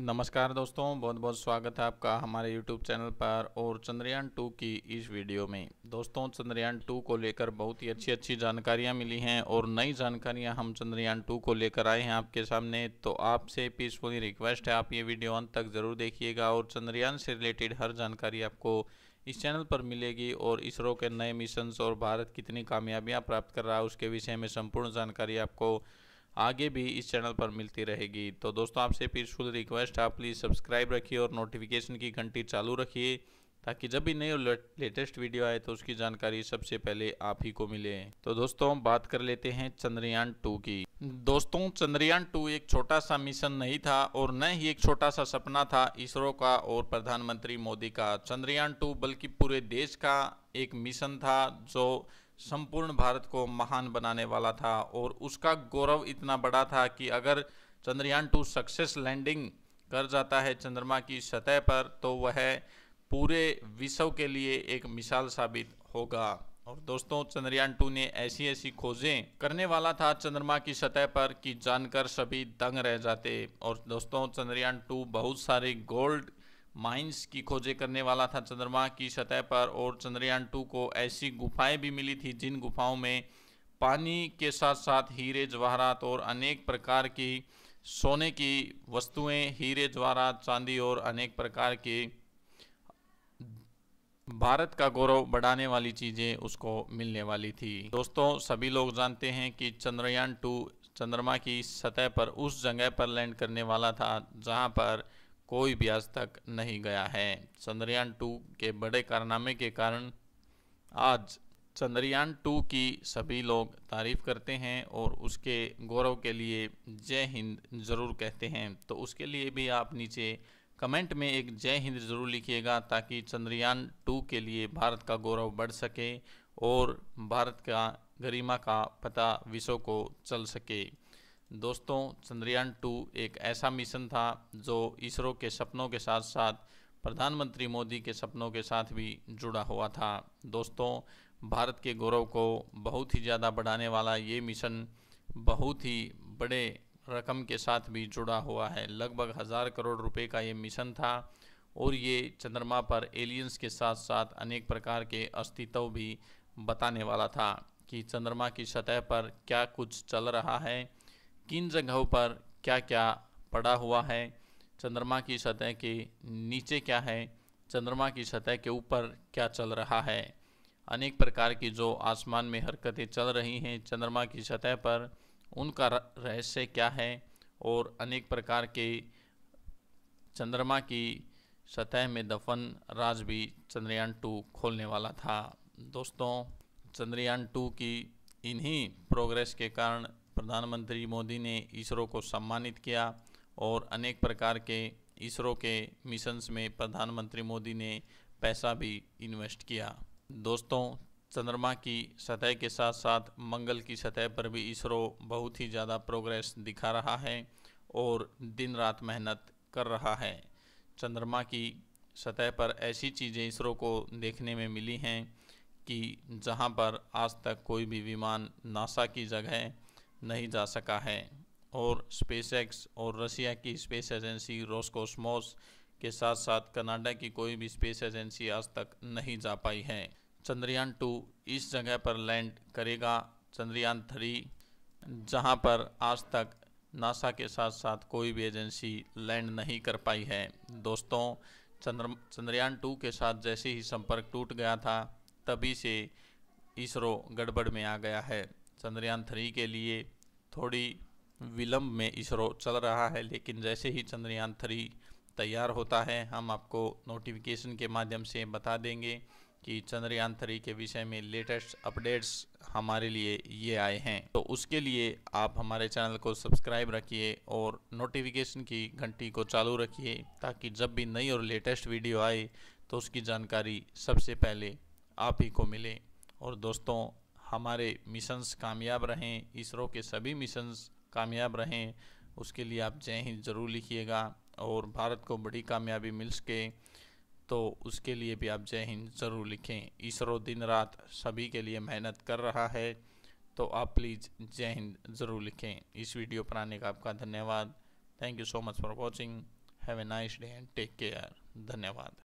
नमस्कार दोस्तों बहुत बहुत स्वागत है आपका हमारे YouTube चैनल पर और चंद्रयान टू की इस वीडियो में दोस्तों चंद्रयान टू को लेकर बहुत ही अच्छी अच्छी जानकारियां मिली हैं और नई जानकारियां हम चंद्रयान टू को लेकर आए हैं आपके सामने तो आपसे पीसफुली रिक्वेस्ट है आप ये वीडियो अंत तक ज़रूर देखिएगा और चंद्रयान से रिलेटेड हर जानकारी आपको इस चैनल पर मिलेगी और इसरो के नए मिशन और भारत कितनी कामयाबियाँ प्राप्त कर रहा है उसके विषय में संपूर्ण जानकारी आपको आगे भी इस चैनल पर मिलती रहेगी तो दोस्तों आपसे पीसफुल फुल रिक्वेस्ट आप प्लीज़ सब्सक्राइब रखिए और नोटिफिकेशन की घंटी चालू रखिए ताकि जब भी नई लेटेस्ट वीडियो आए तो उसकी जानकारी सबसे पहले आप ही को मिले तो दोस्तों बात कर लेते हैं चंद्रयान टू की दोस्तों चंद्रयान टू एक छोटा सा मिशन नहीं था और न ही एक छोटा सा सपना था इसरो का और प्रधानमंत्री मोदी का चंद्रयान टू बल्कि पूरे देश का एक मिशन था जो संपूर्ण भारत को महान बनाने वाला था और उसका गौरव इतना बड़ा था कि अगर चंद्रयान टू सक्सेस लैंडिंग कर जाता है चंद्रमा की सतह पर तो वह पूरे विश्व के लिए एक मिसाल साबित होगा और दोस्तों चंद्रयान टू ने ऐसी ऐसी खोजें करने वाला था चंद्रमा की सतह पर कि जानकर सभी दंग रह जाते और दोस्तों चंद्रयान टू बहुत सारे गोल्ड माइंस की खोजें करने वाला था चंद्रमा की सतह पर और चंद्रयान टू को ऐसी गुफाएं भी मिली थी जिन गुफाओं में पानी के साथ साथ हीरे जवाहरात और अनेक प्रकार की सोने की वस्तुएं हीरे जवाहरात चांदी और अनेक प्रकार की भारत का गौरव बढ़ाने वाली चीज़ें उसको मिलने वाली थी दोस्तों सभी लोग जानते हैं कि चंद्रयान टू चंद्रमा की सतह पर उस जगह पर लैंड करने वाला था जहां पर कोई भी आज तक नहीं गया है चंद्रयान टू के बड़े कारनामे के कारण आज चंद्रयान टू की सभी लोग तारीफ़ करते हैं और उसके गौरव के लिए जय हिंद ज़रूर कहते हैं तो उसके लिए भी आप नीचे कमेंट में एक जय हिंद ज़रूर लिखिएगा ताकि चंद्रयान टू के लिए भारत का गौरव बढ़ सके और भारत का गरिमा का पता विश्व को चल सके दोस्तों चंद्रयान टू एक ऐसा मिशन था जो इसरो के सपनों के साथ साथ प्रधानमंत्री मोदी के सपनों के साथ भी जुड़ा हुआ था दोस्तों भारत के गौरव को बहुत ही ज़्यादा बढ़ाने वाला ये मिशन बहुत ही बड़े रकम के साथ भी जुड़ा हुआ है लगभग हज़ार करोड़ रुपए का ये मिशन था और ये चंद्रमा पर एलियंस के साथ साथ अनेक प्रकार के अस्तित्व भी बताने वाला था कि चंद्रमा की सतह पर क्या कुछ चल रहा है किन जगहों पर क्या क्या पड़ा हुआ है चंद्रमा की सतह के नीचे क्या है चंद्रमा की सतह के ऊपर क्या चल रहा है अनेक प्रकार की जो आसमान में हरकतें चल रही हैं चंद्रमा की सतह पर उनका रहस्य क्या है और अनेक प्रकार के चंद्रमा की सतह में दफन राज भी चंद्रयान टू खोलने वाला था दोस्तों चंद्रयान टू की इन्हीं प्रोग्रेस के कारण प्रधानमंत्री मोदी ने इसरो को सम्मानित किया और अनेक प्रकार के इसरो के मिशंस में प्रधानमंत्री मोदी ने पैसा भी इन्वेस्ट किया दोस्तों चंद्रमा की सतह के साथ साथ मंगल की सतह पर भी इसरो बहुत ही ज़्यादा प्रोग्रेस दिखा रहा है और दिन रात मेहनत कर रहा है चंद्रमा की सतह पर ऐसी चीज़ें इसरो को देखने में मिली हैं कि जहां पर आज तक कोई भी विमान नासा की जगह नहीं जा सका है और स्पेसएक्स और रसिया की स्पेस एजेंसी रोस्कोसमोस के साथ साथ कनाडा की कोई भी स्पेस एजेंसी आज तक नहीं जा पाई है चंद्रयान टू इस जगह पर लैंड करेगा चंद्रयान थ्री जहां पर आज तक नासा के साथ साथ कोई भी एजेंसी लैंड नहीं कर पाई है दोस्तों चंद्र चंद्रयान टू के साथ जैसे ही संपर्क टूट गया था तभी से इसरो गड़बड़ में आ गया है चंद्रयान थ्री के लिए थोड़ी विलंब में इसरो चल रहा है लेकिन जैसे ही चंद्रयान थ्री तैयार होता है हम आपको नोटिफिकेशन के माध्यम से बता देंगे कि चंद्रयान थ्री के विषय में लेटेस्ट अपडेट्स हमारे लिए ये आए हैं तो उसके लिए आप हमारे चैनल को सब्सक्राइब रखिए और नोटिफिकेशन की घंटी को चालू रखिए ताकि जब भी नई और लेटेस्ट वीडियो आए तो उसकी जानकारी सबसे पहले आप ही को मिले और दोस्तों हमारे मिशंस कामयाब रहें इसरो के सभी मिशंस कामयाब रहें उसके लिए आप जय हिंद ज़रूर लिखिएगा और भारत को बड़ी कामयाबी मिल सके तो उसके लिए भी आप जय हिंद ज़रूर लिखें इसरो दिन रात सभी के लिए मेहनत कर रहा है तो आप प्लीज़ जय हिंद ज़रूर लिखें इस वीडियो पर आने का आपका धन्यवाद thank you so much for watching have a nice day and take care धन्यवाद